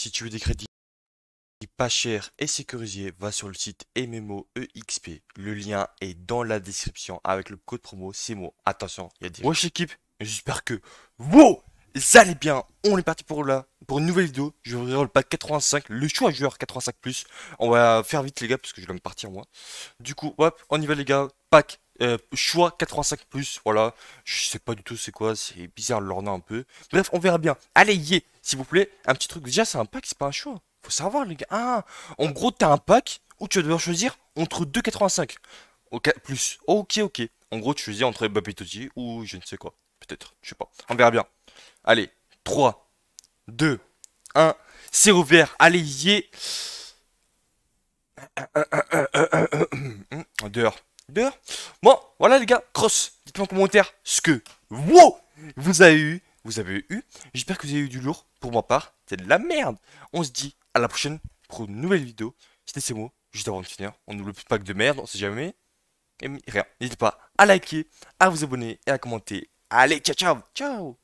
Si tu veux des crédits pas chers et sécurisés, va sur le site MMOEXP. Le lien est dans la description avec le code promo CMO. Attention, il y a des... Wesh équipe, j'espère que... vous allez bien, on est parti pour là, pour une nouvelle vidéo. Je vais ouvrir le pack 85, le choix joueur 85+. On va faire vite les gars, parce que je vais me partir moi. Du coup, hop, on y va les gars, pack euh, choix 85 plus, voilà. Je sais pas du tout c'est quoi, c'est bizarre le lorna un peu. Bref, on verra bien. Allez, yé s'il vous plaît, un petit truc. Déjà, c'est un pack, c'est pas un choix. Faut savoir, les gars. Ah, en gros, t'as un pack où tu vas devoir choisir entre 2,85 plus. Ok, ok. En gros, tu choisis entre Babitoji ou je ne sais quoi. Peut-être, je sais pas. On verra bien. Allez, 3, 2, 1. C'est ouvert. Allez, yé Dehors. Dehors Bon, voilà les gars, cross, dites-moi en commentaire ce que vous avez eu, vous avez eu. J'espère que vous avez eu du lourd. Pour ma part, c'est de la merde. On se dit à la prochaine pour une nouvelle vidéo. C'était ces mots, juste avant de finir. On nous le pack de merde, on sait jamais. Et rien, n'hésitez pas à liker, à vous abonner et à commenter. Allez, ciao, ciao, ciao